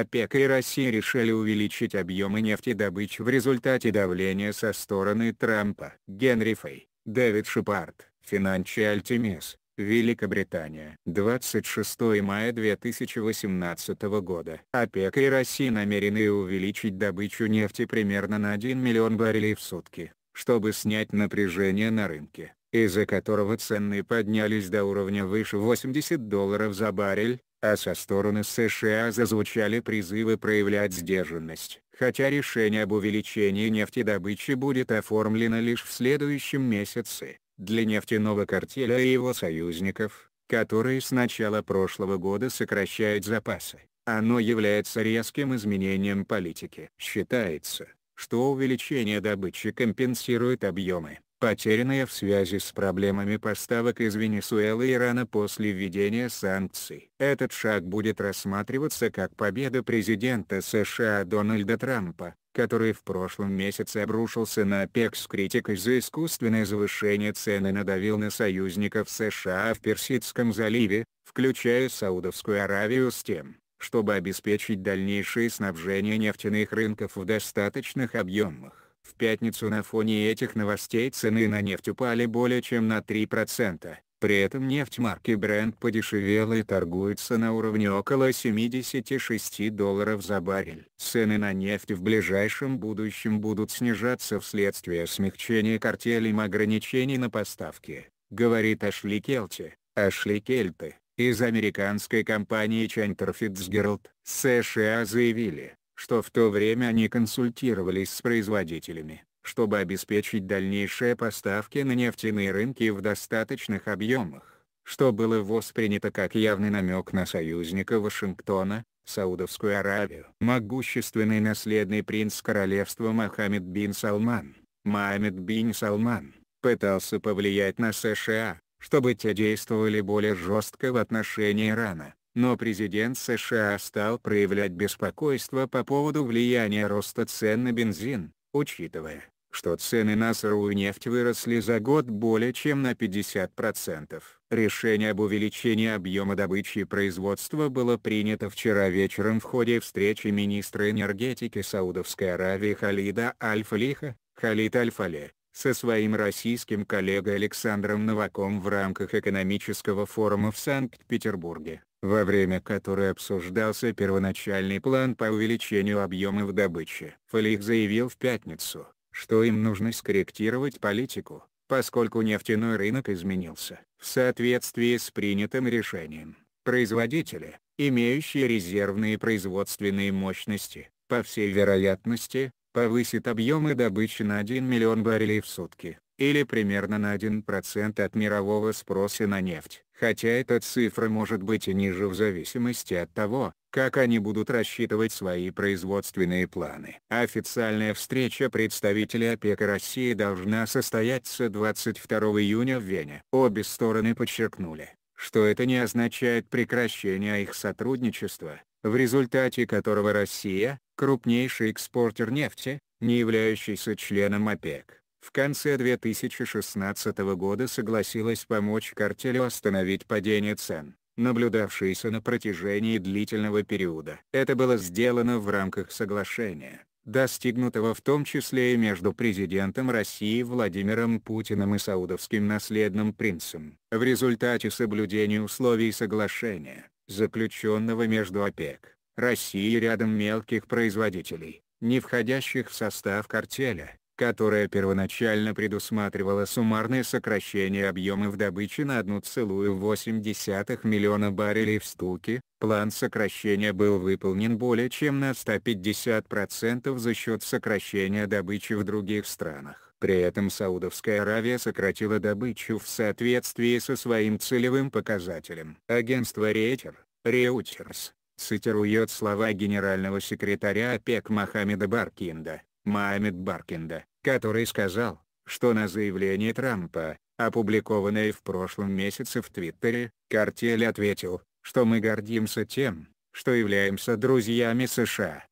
ОПЕК и Россия решили увеличить объемы нефтедобычи в результате давления со стороны Трампа. Генри Фей, Дэвид Шепард, Financial Times, Великобритания. 26 мая 2018 года. ОПЕК и Россия намерены увеличить добычу нефти примерно на 1 миллион баррелей в сутки, чтобы снять напряжение на рынке из-за которого цены поднялись до уровня выше 80 долларов за баррель, а со стороны США зазвучали призывы проявлять сдержанность. Хотя решение об увеличении нефтедобычи будет оформлено лишь в следующем месяце, для нефтяного картеля и его союзников, которые с начала прошлого года сокращают запасы, оно является резким изменением политики. Считается, что увеличение добычи компенсирует объемы, потерянная в связи с проблемами поставок из Венесуэлы и Ирана после введения санкций. Этот шаг будет рассматриваться как победа президента США Дональда Трампа, который в прошлом месяце обрушился на ОПЕК с критикой за искусственное завышение цены надавил на союзников США в Персидском заливе, включая Саудовскую Аравию с тем, чтобы обеспечить дальнейшее снабжение нефтяных рынков в достаточных объемах. В пятницу на фоне этих новостей цены на нефть упали более чем на 3%. При этом нефть марки Brent подешевела и торгуется на уровне около 76 долларов за баррель. Цены на нефть в ближайшем будущем будут снижаться вследствие смягчения картелем ограничений на поставки, говорит Ашли Келти, Ашли Кельты, из американской компании Чантер Фитцгеральд. США заявили, что в то время они консультировались с производителями, чтобы обеспечить дальнейшие поставки на нефтяные рынки в достаточных объемах, что было воспринято как явный намек на союзника Вашингтона, Саудовскую Аравию. Могущественный наследный принц королевства Мохаммед бин Салман, Мохаммед бин Салман, пытался повлиять на США, чтобы те действовали более жестко в отношении Ирана но президент США стал проявлять беспокойство по поводу влияния роста цен на бензин, учитывая, что цены на сырую нефть выросли за год более чем на 50%. Решение об увеличении объема добычи и производства было принято вчера вечером в ходе встречи министра энергетики Саудовской Аравии Халида Аль-Фалиха, Халид Аль-Фале, со своим российским коллегой Александром Новаком в рамках экономического форума в Санкт-Петербурге во время которой обсуждался первоначальный план по увеличению объемов добычи. Флих заявил в пятницу, что им нужно скорректировать политику, поскольку нефтяной рынок изменился. В соответствии с принятым решением, производители, имеющие резервные производственные мощности, по всей вероятности, повысят объемы добычи на 1 миллион баррелей в сутки или примерно на 1% от мирового спроса на нефть. Хотя эта цифра может быть и ниже в зависимости от того, как они будут рассчитывать свои производственные планы. Официальная встреча представителей ОПЕК России должна состояться 22 июня в Вене. Обе стороны подчеркнули, что это не означает прекращение их сотрудничества, в результате которого Россия, крупнейший экспортер нефти, не являющийся членом ОПЕК, в конце 2016 года согласилась помочь картелю остановить падение цен, наблюдавшееся на протяжении длительного периода. Это было сделано в рамках соглашения, достигнутого в том числе и между президентом России Владимиром Путиным и саудовским наследным принцем. В результате соблюдения условий соглашения, заключенного между ОПЕК, Россией и рядом мелких производителей, не входящих в состав картеля, которая первоначально предусматривала суммарное сокращение объемов добычи на 1,8 миллиона баррелей в стуке, план сокращения был выполнен более чем на 150% за счет сокращения добычи в других странах. При этом Саудовская Аравия сократила добычу в соответствии со своим целевым показателем. Агентство Рейтер, Reuters, цитирует слова генерального секретаря ОПЕК Мохаммеда Баркинда Маамед Баркинда, который сказал, что на заявление Трампа, опубликованное в прошлом месяце в Твиттере, картель ответил, что мы гордимся тем, что являемся друзьями США.